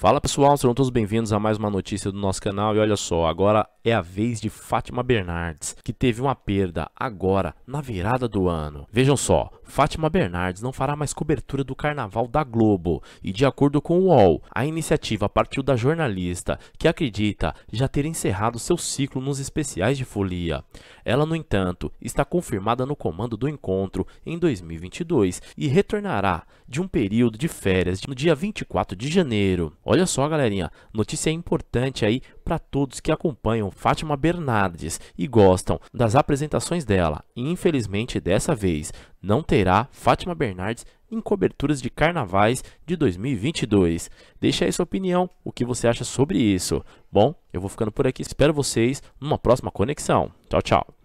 Fala pessoal, sejam todos bem-vindos a mais uma notícia do nosso canal e olha só, agora é a vez de Fátima Bernardes, que teve uma perda agora na virada do ano. Vejam só, Fátima Bernardes não fará mais cobertura do Carnaval da Globo e, de acordo com o UOL, a iniciativa partiu da jornalista, que acredita já ter encerrado seu ciclo nos especiais de folia. Ela, no entanto, está confirmada no comando do encontro em 2022 e retornará de um período de férias no dia 24 de janeiro. Olha só, galerinha, notícia importante aí para todos que acompanham Fátima Bernardes e gostam das apresentações dela. Infelizmente, dessa vez, não terá Fátima Bernardes em coberturas de carnavais de 2022. Deixe aí sua opinião, o que você acha sobre isso. Bom, eu vou ficando por aqui, espero vocês numa próxima conexão. Tchau, tchau.